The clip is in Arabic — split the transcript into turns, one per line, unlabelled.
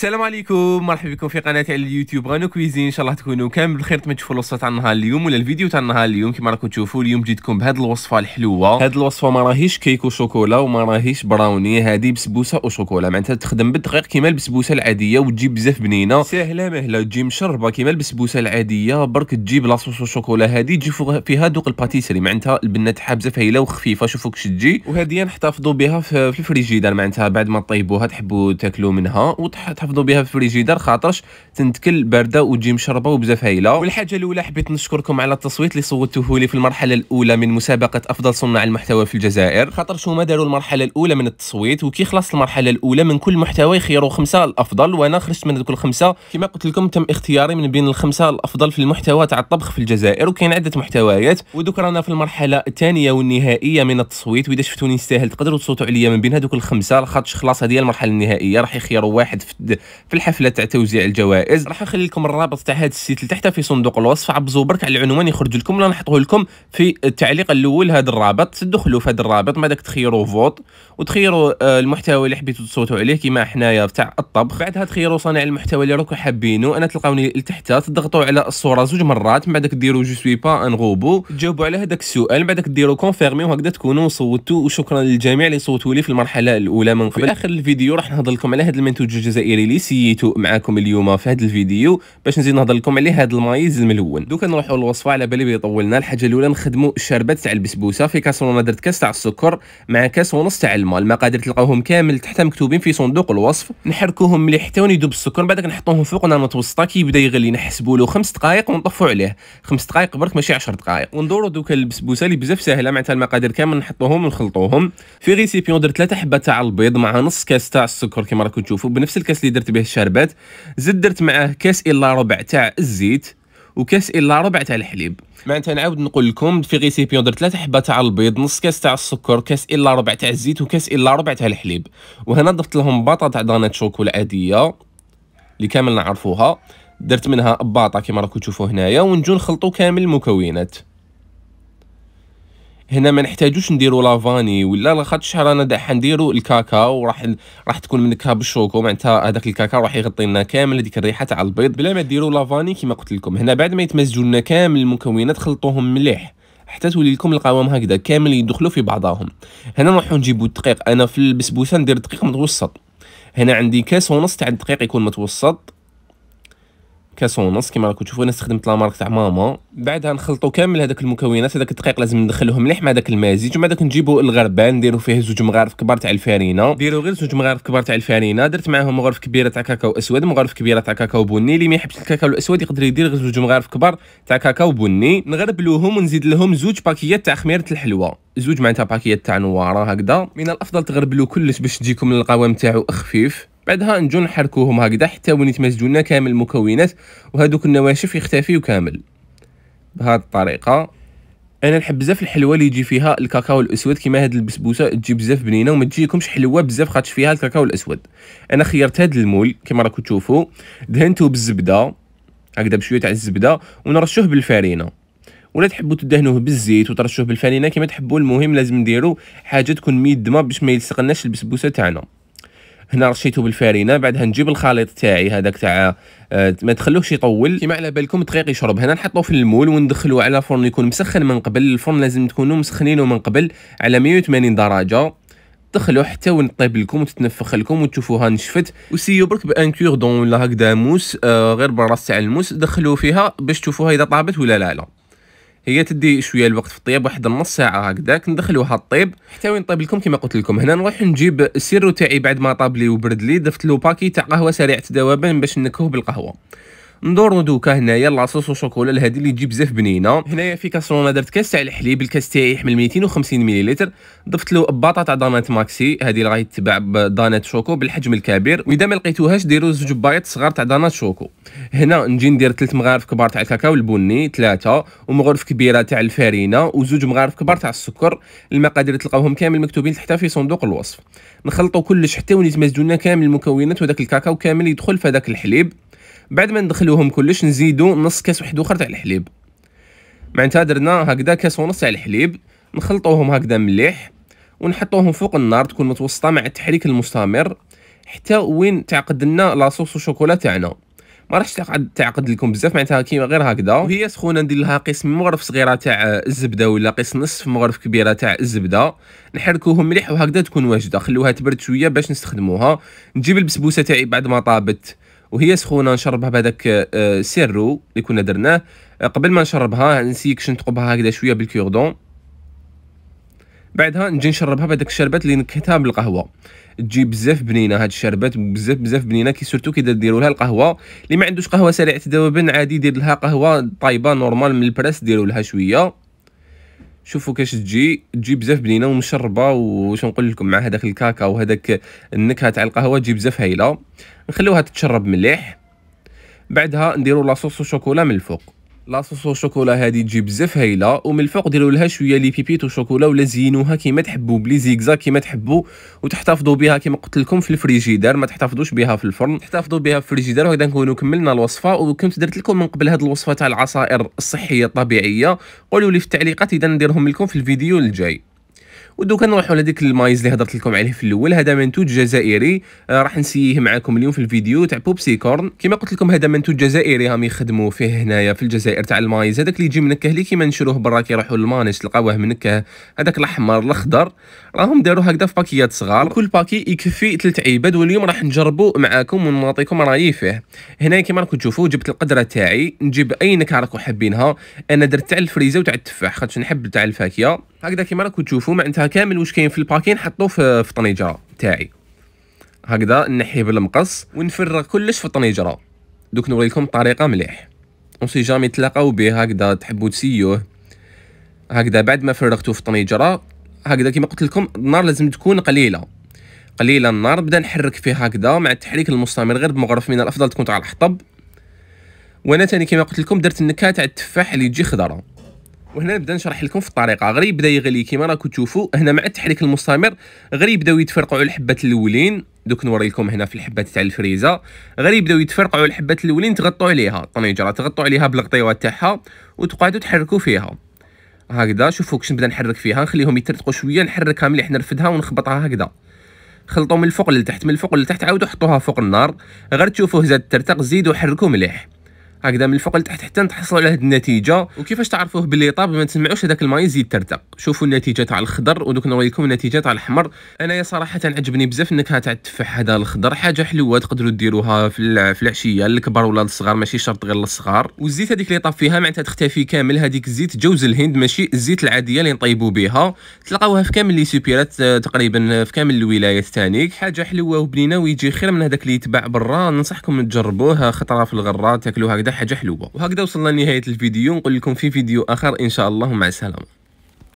السلام عليكم مرحبا بكم في قناتي على اليوتيوب غانو كويزين ان شاء الله تكونوا كامل بخير تما تشوفوا الوصفه تاع النهار اليوم ولا الفيديو تاع النهار اليوم كما راكم تشوفوا اليوم جيتكم بهذه الوصفه الحلوه هذه الوصفه ما راهيش كيك وشوكولا وما راهيش براوني هذه بسبوسه وشوكولا معناتها تخدم بالدقيق كيما البسبوسه العاديه وتجيب بزاف بنينه ساهله مهله تجي مشربه كيما البسبوسه العاديه برك تجيب لاصوص وشوكولا هذه تجي فيها دوق الباتيسري معناتها البنه حابزه بزاف هايله وخفيفه شوفوا كش تجي وهذه نحتفظوا بها في الفريجيدار معناتها بعد ما طيبوها تحبوا تاكلوا منها وتحط نحتفظوا بها في الفريجيدر خاطرش تنتكل بارده وتجي مشربه وبزاف هايله والحاجه الاولى حبيت نشكركم على التصويت اللي صوتوه لي في المرحله الاولى من مسابقه افضل صناع المحتوى في الجزائر خاطرش هما داروا المرحله الاولى من التصويت وكي خلص المرحله الاولى من كل محتوى يخيروا خمسه الافضل وانا خرجت من كل الخمسه كما قلت لكم تم اختياري من بين الخمسه الافضل في المحتوى تاع الطبخ في الجزائر وكاين عده محتويات ودوك رانا في المرحله الثانيه والنهائيه من التصويت واذا شفتوني نستاهل تقدروا تصوتوا عليا من بين هذوك الخمسه خاطرش خلاص هذه المرحله النهائيه راح يخيروا واحد في في الحفله تاع توزيع الجوائز راح نخلي لكم الرابط تاع هذا السيت لتحت في صندوق الوصف عبزوا برك على العنوان يخرج لكم ولا نحطه لكم في التعليق الاول هذا الرابط تدخلوا في هذا الرابط بعدك تخيروا فوت وتخيروا آه، المحتوى اللي حبيتوا تصوتوا عليه كيما حنايا تاع الطبخ بعدها تخيروا صانع المحتوى اللي راكم حابينه انا تلقاوني لتحت تضغطوا على الصوره زوج مرات من بعدك ديروا جو سوي با ان غوبو تجاوبوا على هذاك السؤال من بعدك ديروا كونفيرمي وهكذا تكونوا صوتوا وشكرا للجميع اللي صوتوا لي في المرحله الاولى من قبل اخر الفيديو راح نهضر لكم على هذا المنتوج الجزائري اللي سيته معاكم اليوم في هذا الفيديو باش نزيد نهضر لكم على هذا المايز الملون دوكا نروحوا للوصفه على بالي بيطولنا الحاجه الاولى نخدموا الشربات تاع البسبوسه في كاسرونه درت كاس تاع السكر مع كاس ونص تاع الماء المقادير تلقاوهم كامل تحت مكتوبين في صندوق الوصف نحركوهم مليح حتى يذوب السكر بعدك نحطوهم فوق نار متوسطه كي يبدا يغلي نحسبوا له 5 دقائق ونطفوا عليه 5 دقائق برك ماشي 10 دقائق وندورو دوكا البسبوسه اللي بزاف ساهله معناتها المقادير كامل نحطوهم ونخلطوهم في ريسيبيون درت 3 حبات تاع البيض مع نص كاس تاع السكر كما راكم تشوفوا بنفس الكاس اللي درت به الشربات زدت درت معاه كاس الا ربع تاع الزيت وكاس الا ربع تاع الحليب معناتها نعاود نقول لكم في غيسيبيون درت ثلاث حبات تاع البيض نص كاس تاع السكر كاس الا ربع تاع الزيت وكاس الا ربع تاع الحليب وهنا ضفت لهم باطه تاع دانات شوكولا عاديه اللي كامل نعرفوها درت منها باطه كما راكم تشوفوا هنايا ونجو نخلطوا كامل المكونات هنا ما نحتاجوش نديرو لافاني ولا لاخاطش شحال رانا دا نديرو الكاكاو راح راح تكون نكهه بالشوكو معناتها هذاك الكاكاو راح يغطي لنا كامل هذيك الريحه تاع البيض بلا ما ديرو لافاني كما قلت لكم هنا بعد ما يتمزجوا لنا كامل المكونات خلطوهم مليح حتى تولي لكم القوام هكذا كامل يدخلوا في بعضهم هنا نروحو نجيبو الدقيق انا في البسبوسه ندير دقيق متوسط هنا عندي كاس ونص تاع الدقيق يكون متوسط ونص كما راكم تشوفوا انا استخدمت لا مارك تاع ماما بعدها نخلطوا كامل هذاك المكونات هذاك الدقيق لازم ندخلوه مليح مع داك المزيج ومن بعدك نجيبوا الغربان نديروا فيه زوج مغارف كبار تاع الفارينه ديروا غير زوج مغارف كبار تاع الفارينه درت معاهم مغرف كبيره تاع كاكاو اسود مغرف كبيره تاع كاكاو بني اللي ما يحبش الكاكاو الاسود يقدر يدير غير زوج مغارف كبار تاع كاكاو بني نغربلوهم ونزيد لهم زوج باكيات تاع خميره الحلوه زوج معناتها باكيات تاع نواره هكذا من الافضل تغربلو كلش باش تجيكم القوام تاعو خفيف بعدها نجو نحركوهم هكذا حتى وين يتمزجوا لنا كامل المكونات وهذوك النواشف يختفيو كامل بهذه الطريقه انا نحب بزاف الحلوه اللي يجي فيها الكاكاو الاسود كيما هاد البسبوسه تجي بزاف بنينه وما تجيكمش حلوه بزاف خاطش فيها الكاكاو الاسود انا خيرت هاد المول كيما راكم تشوفوا دهنته بالزبده هكذا بشويه تاع الزبده ونرشوه بالفارينه ولا تحبوا تدهنوه بالزيت وترشوه بالفرينه كما تحبوا المهم لازم نديروا حاجه تكون ميدمه باش ما يلصقناش البسبوسه تاعنا هنا رشيته بالفارينه بعدها نجيب الخليط تاعي هذاك تاع آه، ما تخلوهش يطول كيما على بالكم دقيق يشرب هنا نحطوه في المول وندخلوه على فرن يكون مسخن من قبل الفرن لازم تكونوا مسخنينه من قبل على 180 درجه دخلوا حتى وين طيب لكم وتتنفخ لكم وتشوفوها نشفت وسيو برك بان كيغدون ولا هكذا موس آه غير براس تاع الموس دخلوا فيها باش تشوفوها اذا طابت ولا لا لا هي تدي شويه الوقت في الطياب واحد النص ساعه هكذا كندخلوها الطيب حتى وين طيب لكم كما قلت لكم هنا نروح نجيب السيرو تاعي بعد ما طاب لي وبرد لي درت له باكي تاع قهوه سريعه ذوبان باش نكهو بالقهوه ندور دوكا هنايا لاصوص وشوكولا لهادي اللي تجي بزاف بنينه هنايا في كاسرونه درت كاس تاع الحليب الكاس تاعي يحمل 250 مليلتر ضفت له بطاطا تاع دانات ماكسي هذه اللي غايتباع بدانات شوكو بالحجم الكبير واذا ما لقيتوهاش ديروا زوج بايط صغار تاع دانات شوكو هنا نجي ندير ثلاث مغارف كبار تاع الكاكاو البني ثلاثه ومغرف كبيره تاع الفارينه وزوج مغارف كبار تاع السكر المقادير تلقاوهم كامل مكتوبين تحتها في صندوق الوصف نخلطوا كلش حتى ونتمزجوا لنا كامل المكونات وداك الكاكاو كامل يدخل في هذاك الحليب بعد ما ندخلوهم كلش نزيدو نص كاس واحد اخر تاع الحليب معناتها درنا هكذا كاس ونص تاع الحليب نخلطوهم هكذا مليح ونحطوهم فوق النار تكون متوسطه مع التحريك المستمر حتى وين تعقد لنا لاصوص الشوكولا تاعنا ما راحش تعقد تعقد لكم بزاف معناتها كيما غير هكذا وهي سخونه ندير لها قسم مغرف صغيره تاع الزبده ولا قسم نصف مغرف كبيره تاع الزبده نحركوهم مليح وهكذا تكون واجده خلوها تبرد شويه باش نستخدموها نجيب البسبوسه تاعي بعد ما طابت وهي سخونه نشربها بهذاك آه، سيرو اللي كنا درناه آه، قبل ما نشربها نسيك كش نتقبها هكذا شويه بالكوردون بعدها نجي نشربها بهذاك الشربات اللي نكهتها بالقهوه تجي بزاف بنينه هاد الشربات بزاف بزاف بنينه كي سورتو كي ديروا لها القهوه اللي ما عندوش قهوه سريعه الذوبان عادي دير لها قهوه طايبه نورمال من البريس ديروا لها شويه شوفوا كاش تجي تجي بزاف بنينه ومشربه وش نقول لكم مع هذاك الكاكا وهذاك النكهه تاع القهوه تجي بزاف هايله نخليوها تتشرب مليح بعدها نديروا لاصوص وشوكولا من الفوق لاصوص الشوكولا هادي تجي بزاف هايله ومن الفوق ديروا لها شويه لي بيبيت شوكولا ولا زينوها كيما تحبوا بلي زيكزا كيما تحبوا وتحتفظوا بها كيما قلت لكم في الفريجيدار ما تحتفظوش بها في الفرن تحتفظوا بها في الفريجيدار وهكذا نكونوا كملنا الوصفه وكنت درت لكم من قبل هذه الوصفه تاع العصائر الصحيه الطبيعيه قولوا لي في التعليقات اذا نديرهم لكم في الفيديو الجاي ودوكا نروحوا لهذيك المايز اللي هضرت لكم عليه في الاول هذا منتوج جزائري آه، راح نسيه معكم اليوم في الفيديو تاع بوبسي كورن كما قلت لكم هذا منتوج جزائري راهم يخدموا فيه هنايا في الجزائر تاع المايز هذاك اللي يجي منكه اللي كيما نشروه برا كيروحوا للمانيس تلقاوه منكه هذاك الاحمر الاخضر راهم داروه هكذا في باكيات صغار كل باكي يكفي ثلاث عباد واليوم راح نجربوا معاكم ونعطيكم رايي فيه هنا كيما راكم تشوفوا جبت القدره تاعي نجيب اي نكهه راكم حابينها انا درت تاع الفريزه وتاع التفاح خاطرش نحب تاع الفاكهه هكذا كيما راكم تشوفوا معناتها كامل واش كاين في الباكين حطوه في الطنيجره تاعي هكذا نحيه بالمقص ونفرغ كلش في الطنيجره دوك نوريلكم الطريقه مليح اون سي جامي تلاقاو به هكذا تحبوا تسيوه هكذا بعد ما فرغتو في الطنيجره هكذا كيما قلت لكم النار لازم تكون قليله قليله النار نبدا نحرك فيه هكذا مع التحريك المستمر غير بمغرف من الافضل تكون تاع الحطب وانا تاني كيما قلت لكم درت النكهه تاع التفاح اللي تجي خضره وهنا نبدا نشرح لكم في الطريقه غير يبدا يغلي كيما راكم تشوفوا هنا مع التحريك المستمر غير يبداو يتفرقعوا الحبات الاولين دوك نوريلكم هنا في الحبات تاع الفريزه غير يبداو يتفرقعوا الحبات الاولين تغطوا عليها الطنجره تغطوا عليها بالغطيوه تاعها وتقعدوا تحركوا فيها هكذا شوفوا كش نبدا نحرك فيها نخليهم يترتقوا شويه نحركها مليح نرفدها ونخبطها هكذا خلطوا من الفوق للتحت من الفوق للتحت عاودوا حطوها فوق النار غير تشوفوا زاد ترتق زيدوا حركوا مليح هكذا من الفوق لتحت حتى تحصلوا على هذه النتيجه وكيفاش تعرفوه باللي طاب ما تسمعوش هذاك الماء يزيد ترتق شوفوا النتيجه تاع الخضر ودوك نوريكم النتيجه تاع الحمر انايا صراحه عجبني بزاف النكهه تاع التفاح هذا الخضر حاجه حلوه تقدروا ديروها في, في العشيه للكبار ولا للصغار ماشي شرط غير للصغار والزيت هذيك اللي طاب فيها معناتها تختفي كامل هذيك الزيت جوز الهند ماشي الزيت العاديه اللي نطيبوا بها تلقاوها في كامل لي سوبيرات آه، تقريبا في كامل الولايات تانيك حاجه حلوه وبنينه ويجي خير من هذاك اللي يتباع برا ننصحكم تجربوه خطره في الغراء تاكلوها هكذا حاجه حلوه وهكذا وصلنا لنهايه الفيديو نقول لكم في فيديو اخر ان شاء الله مع السلامه